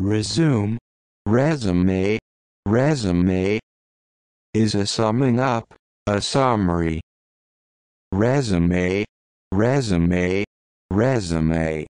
resume, resume, resume, is a summing up, a summary. Resume, resume, resume